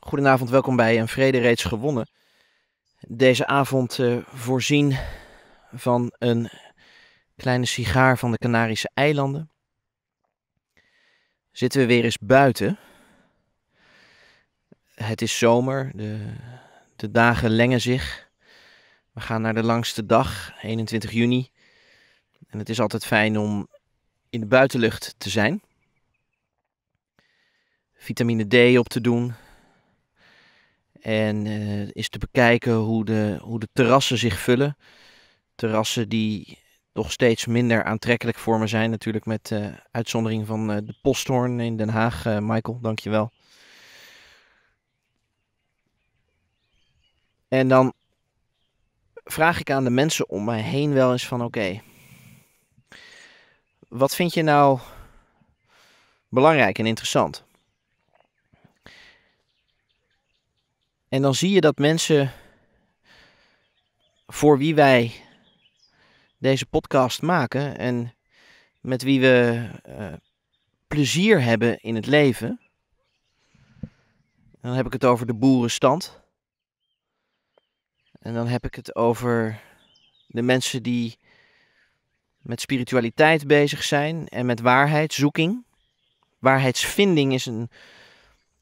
Goedenavond, welkom bij Een Vrede Reeds Gewonnen. Deze avond uh, voorzien van een kleine sigaar van de Canarische eilanden. Zitten we weer eens buiten. Het is zomer, de, de dagen lengen zich. We gaan naar de langste dag, 21 juni. En het is altijd fijn om in de buitenlucht te zijn. Vitamine D op te doen. En uh, is te bekijken hoe de, hoe de terrassen zich vullen. Terrassen die nog steeds minder aantrekkelijk voor me zijn. Natuurlijk met uh, uitzondering van eh, de Posthorn in Den Haag. Uh, Michael, dankjewel. En dan vraag ik aan de mensen om mij heen wel eens van oké, wat vind je nou belangrijk en interessant? En dan zie je dat mensen voor wie wij deze podcast maken en met wie we eh, plezier hebben in het leven. En dan heb ik het over de boerenstand. En dan heb ik het over de mensen die met spiritualiteit bezig zijn en met waarheidszoeking. Waarheidsvinding is een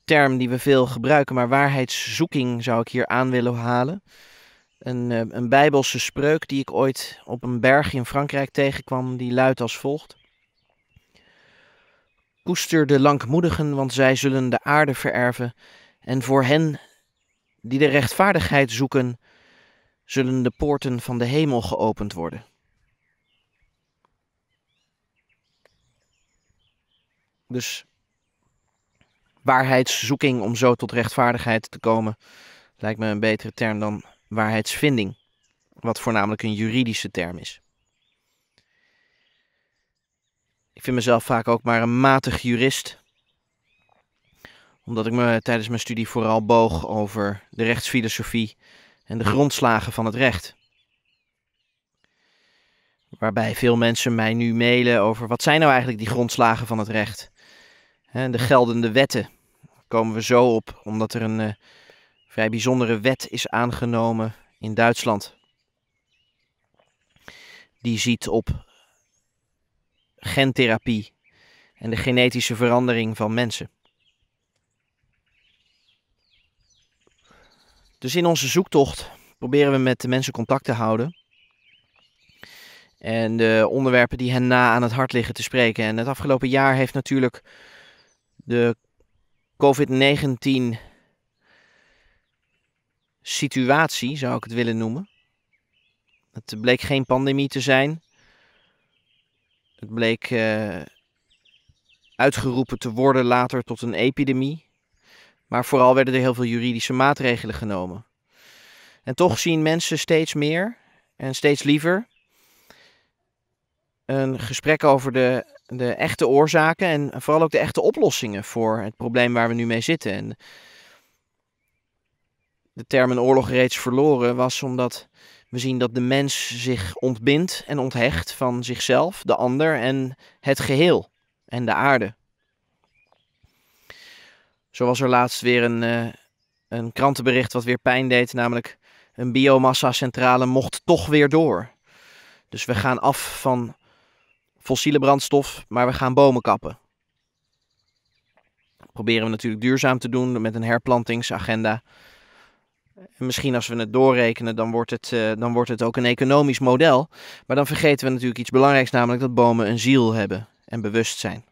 term die we veel gebruiken, maar waarheidszoeking zou ik hier aan willen halen een, eh, een bijbelse spreuk die ik ooit op een berg in Frankrijk tegenkwam, die luidt als volgt. Koester de langmoedigen, want zij zullen de aarde vererven. En voor hen die de rechtvaardigheid zoeken, zullen de poorten van de hemel geopend worden. Dus waarheidszoeking om zo tot rechtvaardigheid te komen, lijkt me een betere term dan waarheidsvinding, wat voornamelijk een juridische term is. Ik vind mezelf vaak ook maar een matig jurist, omdat ik me tijdens mijn studie vooral boog over de rechtsfilosofie en de grondslagen van het recht. Waarbij veel mensen mij nu mailen over wat zijn nou eigenlijk die grondslagen van het recht? De geldende wetten. komen we zo op, omdat er een eh, vrij bijzondere wet is aangenomen in Duitsland. Die ziet op gentherapie en de genetische verandering van mensen. Dus in onze zoektocht proberen we met de mensen contact te houden. En de onderwerpen die hen na aan het hart liggen te spreken. En het afgelopen jaar heeft natuurlijk de COVID-19 situatie, zou ik het willen noemen. Het bleek geen pandemie te zijn. Het bleek eh, uitgeroepen te worden later tot een epidemie. Maar vooral werden er heel veel juridische maatregelen genomen. En toch zien mensen steeds meer en steeds liever een gesprek over de, de echte oorzaken en vooral ook de echte oplossingen voor het probleem waar we nu mee zitten. En de term een oorlog reeds verloren was omdat we zien dat de mens zich ontbindt en onthecht van zichzelf, de ander en het geheel en de aarde. Zo was er laatst weer een, eh, een krantenbericht wat weer pijn deed, namelijk een biomassa-centrale mocht toch weer door. Dus we gaan af van fossiele brandstof, maar we gaan bomen kappen. proberen we natuurlijk duurzaam te doen met een herplantingsagenda. Misschien als we het doorrekenen, dan wordt het, eh, dan wordt het ook een economisch model. Maar dan vergeten we natuurlijk iets belangrijks, namelijk dat bomen een ziel hebben en bewust zijn.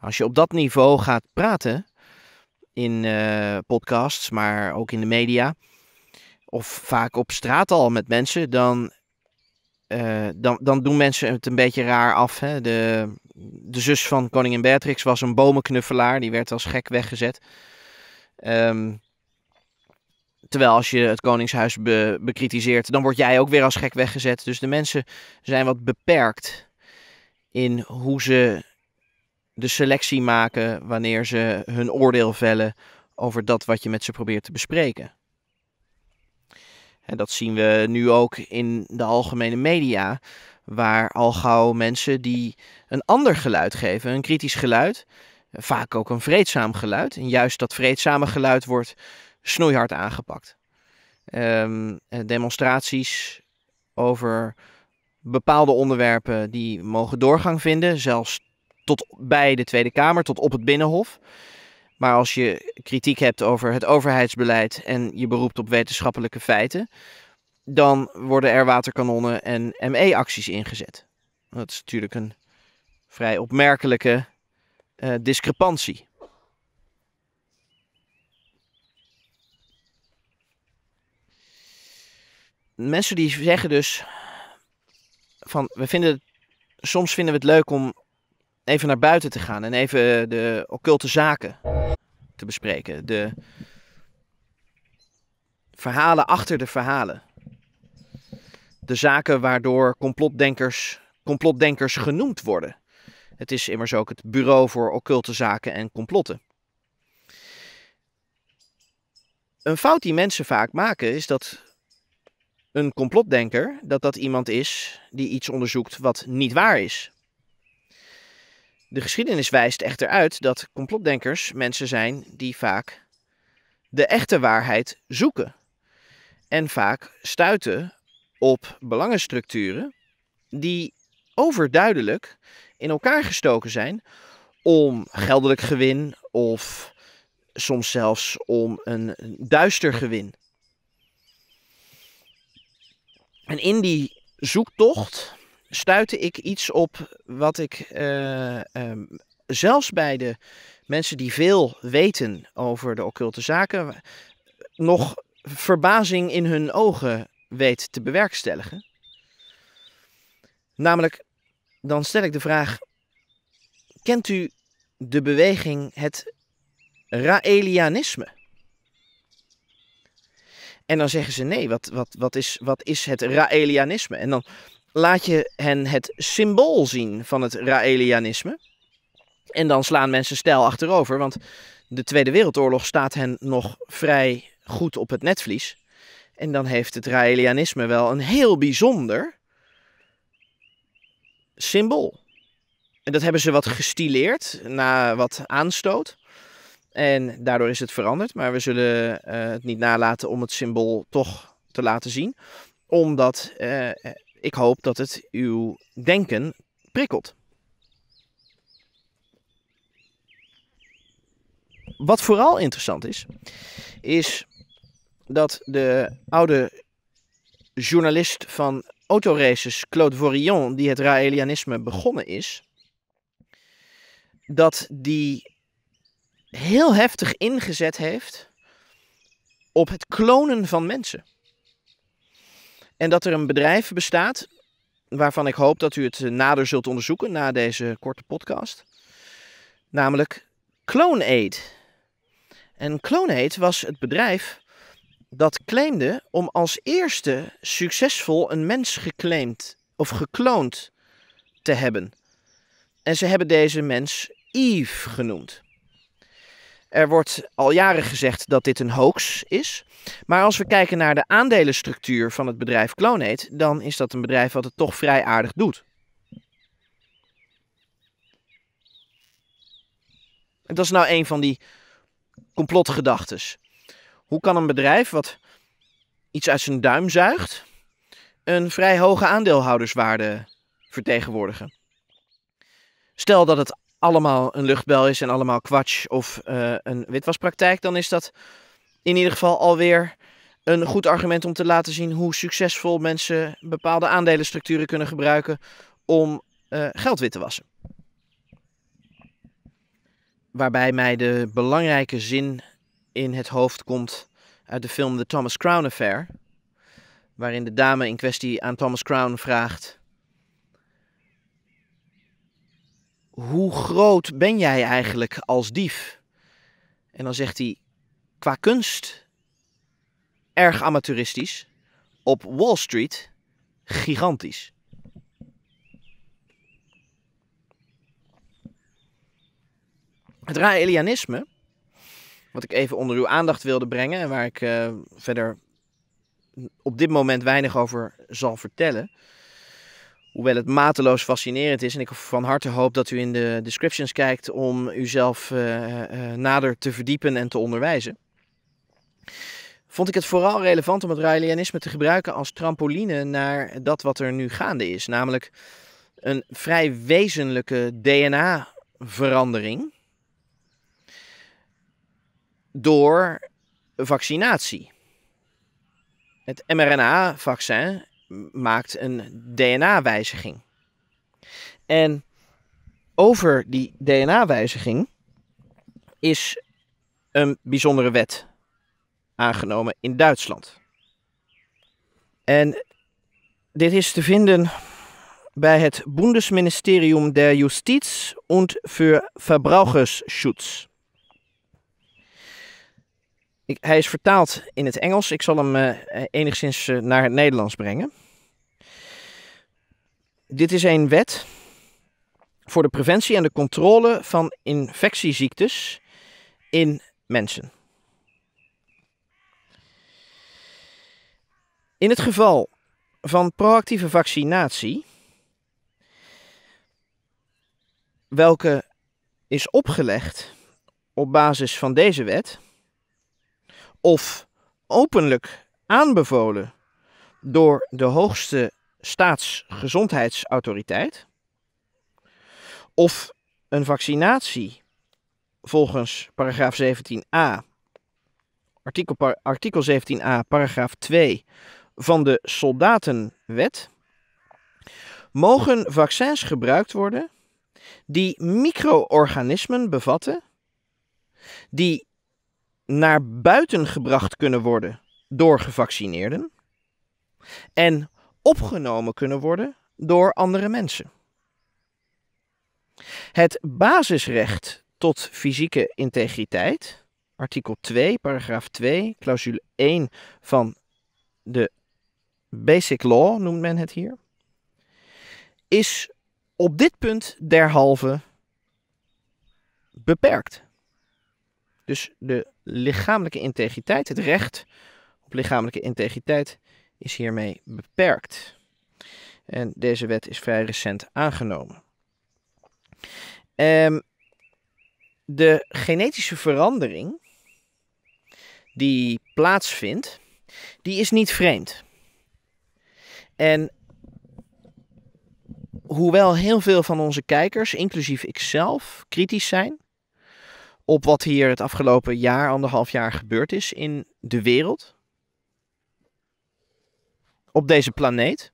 Als je op dat niveau gaat praten, in eh, podcasts, maar ook in de media, of vaak op straat al met mensen, dan, eh, dan, dan doen mensen het een beetje raar af. Hè? De, de zus van koningin Beatrix was een bomenknuffelaar, die werd als gek weggezet. Um, Terwijl als je het Koningshuis bekritiseert, dan word jij ook weer als gek weggezet. Dus de mensen zijn wat beperkt in hoe ze de selectie maken wanneer ze hun oordeel vellen over dat wat je met ze probeert te bespreken. En dat zien we nu ook in de algemene media, waar al gauw mensen die een ander geluid geven, een kritisch geluid, vaak ook een vreedzaam geluid. En juist dat vreedzame geluid wordt snoeihard aangepakt. Ehm, eh, demonstraties over bepaalde onderwerpen die mogen doorgang vinden, zelfs tot bij de Tweede Kamer, tot op het Binnenhof. Maar als je kritiek hebt over het overheidsbeleid en je beroept op wetenschappelijke feiten, dan worden er waterkanonnen en ME-acties ingezet. Dat is natuurlijk een vrij opmerkelijke eh, discrepantie. mensen die zeggen dus van we vinden soms vinden we het leuk om even naar buiten te gaan en even de occulte zaken te bespreken, de verhalen achter de verhalen. De zaken waardoor complotdenkers, complotdenkers genoemd worden. Het is immers ook het Bureau voor Occulte Zaken en Complotten. Een fout die mensen vaak maken is dat een complotdenker dat dat iemand is die iets onderzoekt wat niet waar is. De geschiedenis wijst echter uit dat complotdenkers mensen zijn die vaak de echte waarheid zoeken en vaak stuiten op belangenstructuren die overduidelijk in elkaar gestoken zijn om geldelijk gewin of soms zelfs om een duister gewin. En in die zoektocht stuitte ik iets op wat ik eh, ehm, zelfs bij de mensen die veel weten over de occulte zaken nog verbazing in hun ogen weet te bewerkstelligen. Namelijk, dan stel ik de vraag: kent u de beweging het Raelianisme? En dan zeggen ze nee, wat, wat, wat, is, wat is het Raelianisme? En dan laat je hen het symbool zien van het Raelianisme. En dan slaan mensen stijl achterover, want de Tweede Wereldoorlog staat hen nog vrij goed op het netvlies. En dan heeft het Raelianisme wel een heel bijzonder symbool. En dat hebben ze wat gestileerd na wat aanstoot. En daardoor is het veranderd, maar we zullen eh, het niet nalaten om het symbool toch te laten zien. Omdat eh, ik hoop dat het uw denken prikkelt. Wat vooral interessant is, is dat de oude journalist van autoraces Claude Vorillon, die het Raelianisme begonnen is, dat die heel heftig ingezet heeft op het klonen van mensen. En dat er een bedrijf bestaat, waarvan ik hoop dat u het eh, nader zult onderzoeken na deze korte podcast. Namelijk Aid. En Aid was het bedrijf dat claimde om als eerste succesvol een mens geclaimd of gekloond te hebben. En ze hebben deze mens Eve genoemd. Er wordt al jaren gezegd dat dit een hoax is. Maar als we kijken naar de aandelenstructuur van het bedrijf Clonate, dan is dat een bedrijf wat het toch vrij aardig doet. En dat is nou een van die complotgedachten. Hoe kan een bedrijf wat iets uit zijn duim zuigt, een vrij hoge aandeelhouderswaarde vertegenwoordigen? Stel dat het allemaal een luchtbel is en allemaal kwatsch of eh, een witwaspraktijk, dan is dat in ieder geval alweer een goed argument om te laten zien hoe succesvol mensen bepaalde aandelenstructuren kunnen gebruiken om eh, geld wit te wassen. Waarbij mij de belangrijke zin in het hoofd komt uit de film The Thomas Crown Affair, waarin de dame in kwestie aan Thomas Crown vraagt hoe groot ben jij eigenlijk als dief? En dan zegt hij, qua kunst, erg amateuristisch. Op Wall Street, gigantisch. Het Raelianisme, wat ik even onder uw aandacht wilde brengen en waar ik eh, verder op dit moment weinig over zal vertellen, Hoewel het mateloos fascinerend is. En ik van harte hoop dat u in de descriptions kijkt om uzelf eh, eh, nader te verdiepen en te onderwijzen. Vond ik het vooral relevant om het Raelianisme te gebruiken als trampoline naar dat wat er nu gaande is. Namelijk een vrij wezenlijke DNA-verandering door vaccinatie. Het mRNA-vaccin maakt een DNA-wijziging. En over die DNA-wijziging is een bijzondere wet aangenomen in Duitsland. En dit is te vinden bij het Bundesministerium der Justiz und für Verbraucherschutz hij is vertaald in het Engels. Ik zal hem eh, eh, enigszins eh, naar het Nederlands brengen. Dit is een wet voor de preventie en de controle van infectieziektes in mensen. In het geval van proactieve vaccinatie, welke is opgelegd op basis van deze wet, of openlijk aanbevolen door de hoogste staatsgezondheidsautoriteit. Of een vaccinatie volgens paragraaf 17a, artikel, artikel 17a, paragraaf 2 van de Soldatenwet, mogen vaccins gebruikt worden die micro-organismen bevatten die naar buiten gebracht kunnen worden door gevaccineerden en opgenomen kunnen worden door andere mensen. Het basisrecht tot fysieke integriteit, artikel 2, paragraaf 2, clausule 1 van de Basic Law noemt men het hier, is op dit punt derhalve beperkt. Dus de lichamelijke integriteit, het recht op lichamelijke integriteit, is hiermee beperkt. En deze wet is vrij recent aangenomen. Ehm, de genetische verandering die plaatsvindt, die is niet vreemd. En hoewel heel veel van onze kijkers, inclusief ikzelf, kritisch zijn, op wat hier het afgelopen jaar, anderhalf jaar gebeurd is in de wereld? Op deze planeet?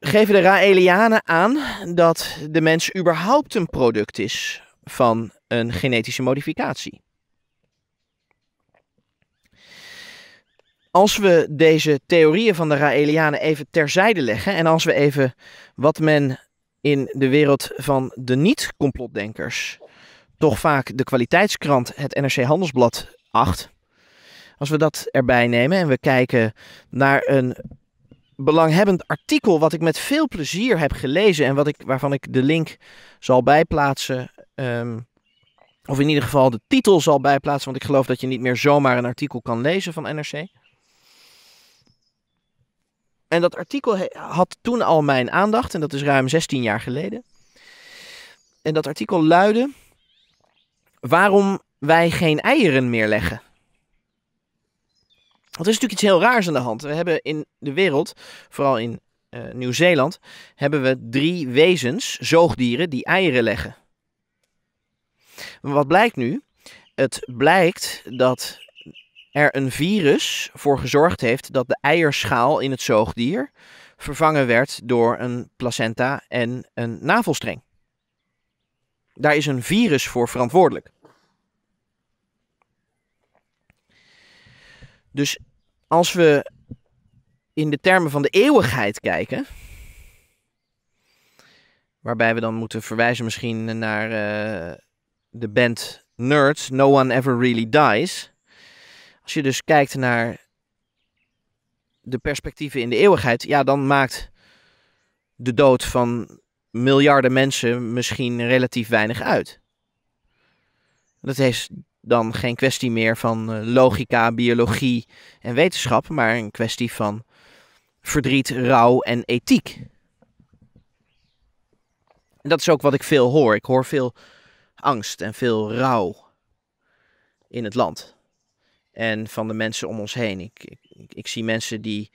Geven de Raelianen aan dat de mens überhaupt een product is van een genetische modificatie? als we deze theorieën van de Raelianen even terzijde leggen en als we even wat men in de wereld van de niet-complotdenkers toch vaak de kwaliteitskrant, het NRC Handelsblad 8. Als we dat erbij nemen en we kijken naar een belanghebbend artikel wat ik met veel plezier heb gelezen en wat ik, waarvan ik de link zal bijplaatsen. Ehm, of in ieder geval de titel zal bijplaatsen, want ik geloof dat je niet meer zomaar een artikel kan lezen van NRC. En dat artikel had toen al mijn aandacht, en dat is ruim 16 jaar geleden. En dat artikel luidde: Waarom wij geen eieren meer leggen. Dat is natuurlijk iets heel raars aan de hand. We hebben in de wereld, vooral in eh, Nieuw-Zeeland, hebben we drie wezens, zoogdieren, die eieren leggen. Maar wat blijkt nu? Het blijkt dat er een virus voor gezorgd heeft dat de eierschaal in het zoogdier vervangen werd door een placenta en een navelstreng. Daar is een virus voor verantwoordelijk. Dus als we in de termen van de eeuwigheid kijken, waarbij we dan moeten verwijzen misschien naar eh, de band Nerds, No One Ever Really Dies. Als je dus kijkt naar de perspectieven in de eeuwigheid, ja, dan maakt de dood van miljarden mensen misschien relatief weinig uit. Dat is dan geen kwestie meer van eh, logica, biologie en wetenschap, maar een kwestie van verdriet, rouw en ethiek. En dat is ook wat ik veel hoor. Ik hoor veel angst en veel rouw in het land en van de mensen om ons heen. Ik, ik, ik zie mensen die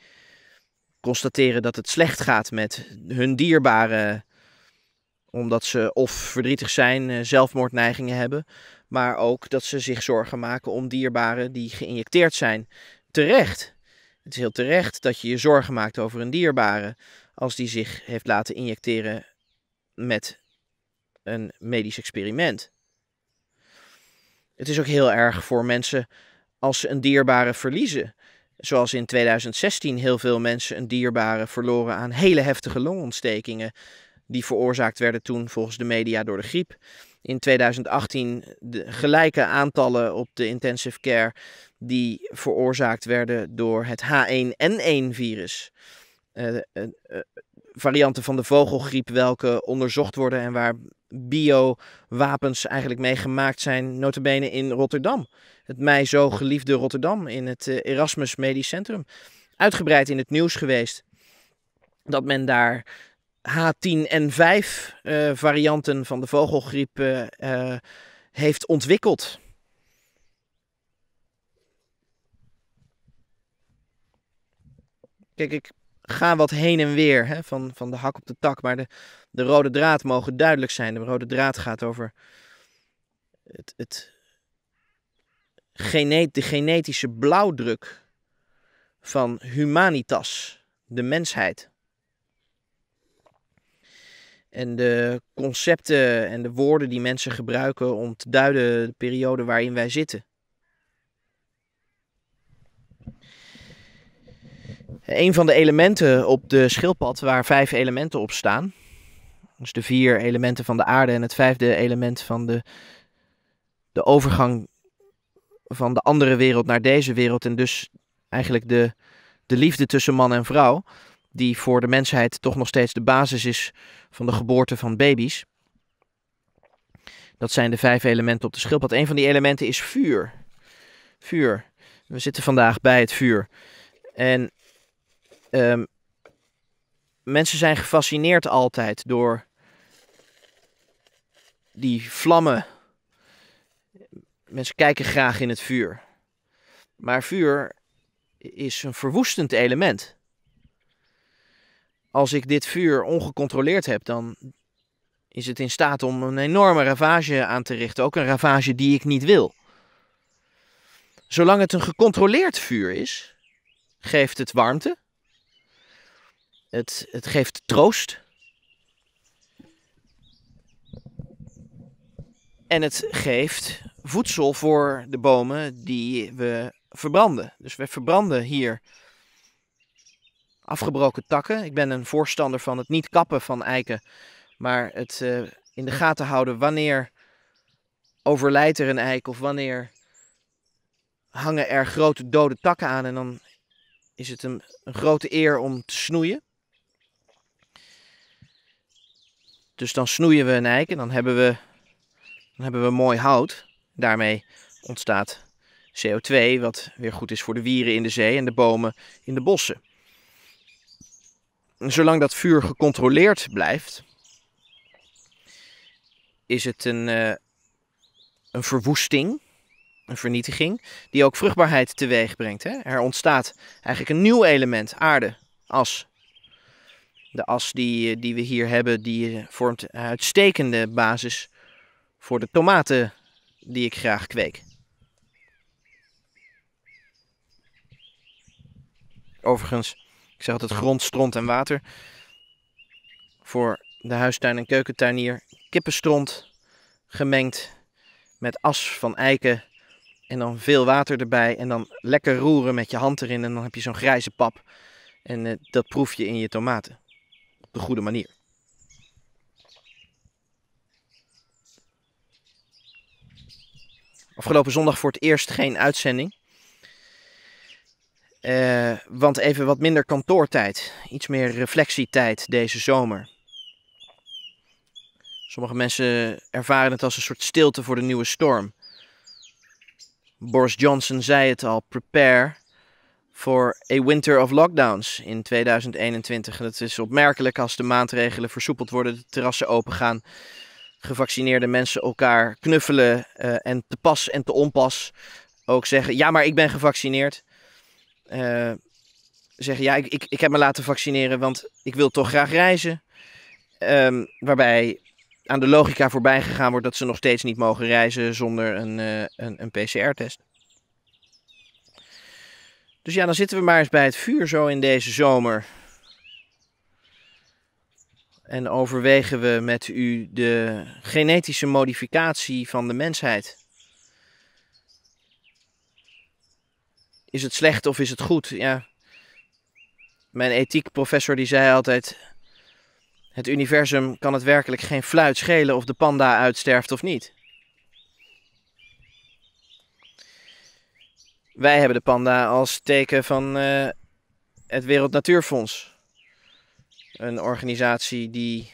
constateren dat het slecht gaat met hun dierbaren, omdat ze of verdrietig zijn, eh, zelfmoordneigingen hebben, maar ook dat ze zich zorgen maken om dierbaren die geïnjecteerd zijn. Terecht. Het is heel terecht dat je je zorgen maakt over een dierbare als die zich heeft laten injecteren met een medisch experiment. Het is ook heel erg voor mensen als ze een dierbare verliezen. Zoals in 2016 heel veel mensen een dierbare verloren aan hele heftige longontstekingen. Die veroorzaakt werden toen volgens de media door de griep. In 2018 de gelijke aantallen op de intensive care die veroorzaakt werden door het H1N1-virus. Uh, eh, eh, eh, varianten van de vogelgriep welke onderzocht worden en waar Biowapens eigenlijk mee gemaakt zijn, notabene in Rotterdam. Het mij zo geliefde Rotterdam in het eh, Erasmus Medisch Centrum. Uitgebreid in het nieuws geweest dat men daar H10N5 eh, varianten van de vogelgriep eh, heeft ontwikkeld. Kijk, ik ga wat heen en weer hè, van, van de hak op de tak, maar de de rode draad mogen duidelijk zijn. De rode draad gaat over het, het genet, de genetische blauwdruk van humanitas, de mensheid. En de concepten en de woorden die mensen gebruiken om te duiden de periode waarin wij zitten. Een van de elementen op de schildpad, waar vijf elementen op staan, dus de vier elementen van de aarde en het vijfde element van de, de overgang van de andere wereld naar deze wereld. En dus eigenlijk de, de liefde tussen man en vrouw, die voor de mensheid toch nog steeds de basis is van de geboorte van baby's. Dat zijn de vijf elementen op de schildpad. Een van die elementen is vuur. Vuur. We zitten vandaag bij het vuur. En um, mensen zijn gefascineerd altijd door die vlammen. Mensen kijken graag in het vuur. Maar vuur is een verwoestend element. Als ik dit vuur ongecontroleerd heb, dan is het in staat om een enorme ravage aan te richten. Ook een ravage die ik niet wil. Zolang het een gecontroleerd vuur is, geeft het warmte het, het geeft troost. En het geeft voedsel voor de bomen die we verbranden. Dus we verbranden hier afgebroken takken. Ik ben een voorstander van het niet kappen van eiken, maar het eh, in de gaten houden wanneer overlijdt er een eik of wanneer hangen er grote dode takken aan en dan is het een grote eer om te snoeien. Dus dan snoeien we een eik en dan hebben we, dan hebben we mooi hout. Daarmee ontstaat CO2, wat weer goed is voor de wieren in de zee en de bomen in de bossen. En zolang dat vuur gecontroleerd blijft, is het een, eh, een verwoesting, een vernietiging, die ook vruchtbaarheid teweeg brengt. Hè? Er ontstaat eigenlijk een nieuw element, aarde, as, de as die, eh, die we hier hebben, die eh, vormt een uitstekende basis voor de tomaten die ik graag kweek. Overigens, ik zeg altijd grond, stront en water. Voor de huistuin- en keukentuinier kippenstront gemengd met as van eiken. En dan veel water erbij en dan lekker roeren met je hand erin en dan heb je zo'n grijze pap. En eh, dat proef je in je tomaten de goede manier. Afgelopen zondag voor het eerst geen uitzending. Eh, want even wat minder kantoortijd, iets meer reflectietijd deze zomer. Sommige mensen ervaren het als een soort stilte voor de nieuwe storm. Boris Johnson zei het al: prepare voor A Winter of Lockdowns in 2021. En het is opmerkelijk als de maatregelen versoepeld worden, de terrassen opengaan, gevaccineerde mensen elkaar knuffelen eh, en te pas en te onpas ook zeggen: Ja, maar ik ben gevaccineerd. Eh, zeggen: Ja, ik, ik, ik heb me laten vaccineren, want ik wil toch graag reizen. Ehm, waarbij aan de logica voorbij gegaan wordt dat ze nog steeds niet mogen reizen zonder een, eh, een, een PCR-test. Dus ja, dan zitten we maar eens bij het vuur zo in deze zomer. En overwegen we met u de genetische modificatie van de mensheid. Is het slecht of is het goed? Ja. Mijn ethiekprofessor die zei altijd: Het universum kan het werkelijk geen fluit schelen of de panda uitsterft of niet. Wij hebben de panda als teken van eh, het Wereld Natuurfonds. Een organisatie die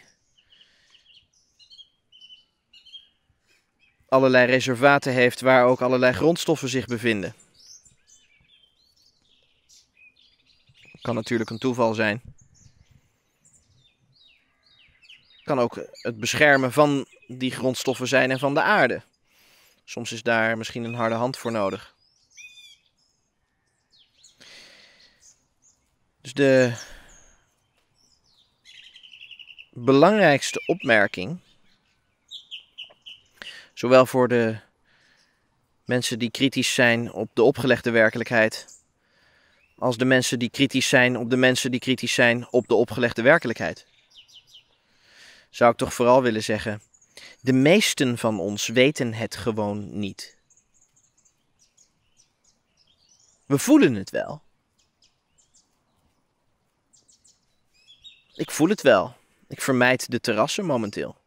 allerlei reservaten heeft waar ook allerlei grondstoffen zich bevinden. Kan natuurlijk een toeval zijn. Kan ook het beschermen van die grondstoffen zijn en van de aarde. Soms is daar misschien een harde hand voor nodig. Dus de belangrijkste opmerking, zowel voor de mensen die kritisch zijn op de opgelegde werkelijkheid, als de mensen die kritisch zijn op de mensen die kritisch zijn op de opgelegde werkelijkheid. Zou ik toch vooral willen zeggen, de meesten van ons weten het gewoon niet. We voelen het wel. Ik voel het wel. Ik vermijd de terrassen momenteel.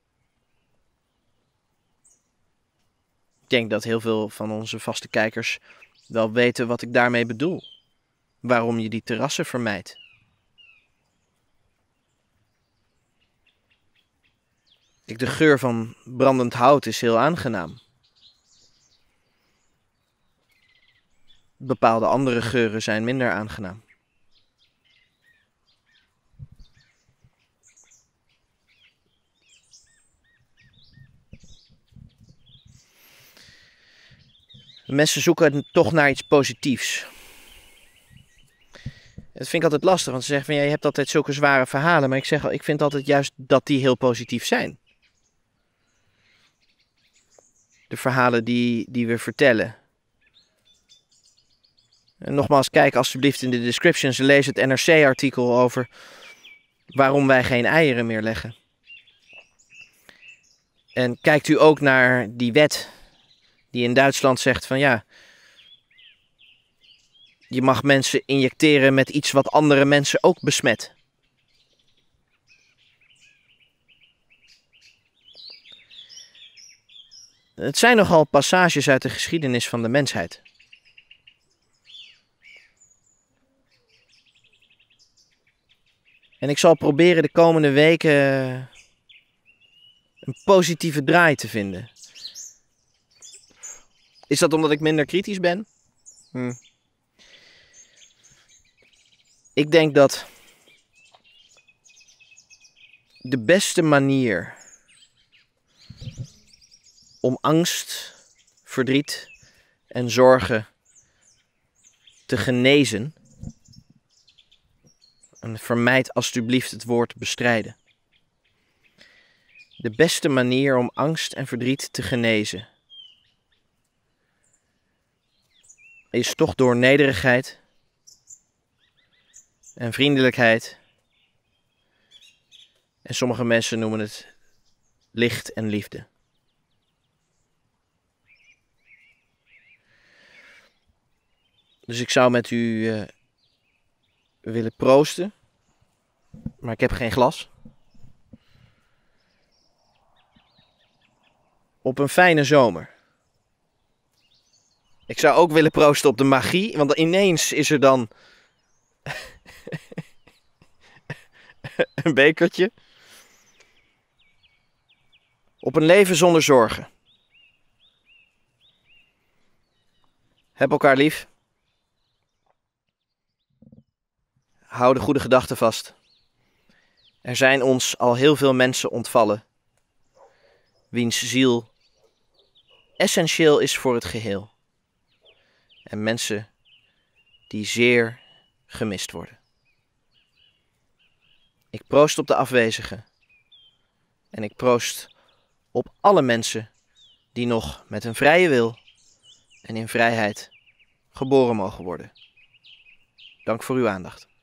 Ik denk dat heel veel van onze vaste kijkers wel weten wat ik daarmee bedoel. Waarom je die terrassen vermijdt. Ik, de geur van brandend hout is heel aangenaam. Bepaalde andere geuren zijn minder aangenaam. Mensen zoeken toch naar iets positiefs. Dat vind ik altijd lastig, want ze zeggen van ja, je hebt altijd zulke zware verhalen. Maar ik zeg, al, ik vind altijd juist dat die heel positief zijn. De verhalen die, die we vertellen. En nogmaals, kijk alsjeblieft in de descriptions. Lees het NRC-artikel over waarom wij geen eieren meer leggen. En kijkt u ook naar die wet die in Duitsland zegt van ja, je mag mensen injecteren met iets wat andere mensen ook besmet. Het zijn nogal passages uit de geschiedenis van de mensheid. En ik zal proberen de komende weken een positieve draai te vinden. Is dat omdat ik minder kritisch ben? Hmm. Ik denk dat de beste manier om angst, verdriet en zorgen te genezen. En vermijd alsjeblieft het woord bestrijden. De beste manier om angst en verdriet te genezen is toch door nederigheid en vriendelijkheid. En sommige mensen noemen het licht en liefde. Dus ik zou met u eh, willen proosten, maar ik heb geen glas. Op een fijne zomer. Ik zou ook willen proosten op de magie, want ineens is er dan een bekertje. Op een leven zonder zorgen. Heb elkaar lief. Hou de goede gedachten vast. Er zijn ons al heel veel mensen ontvallen, wiens ziel essentieel is voor het geheel en mensen die zeer gemist worden. Ik proost op de afwezigen en ik proost op alle mensen die nog met een vrije wil en in vrijheid geboren mogen worden. Dank voor uw aandacht.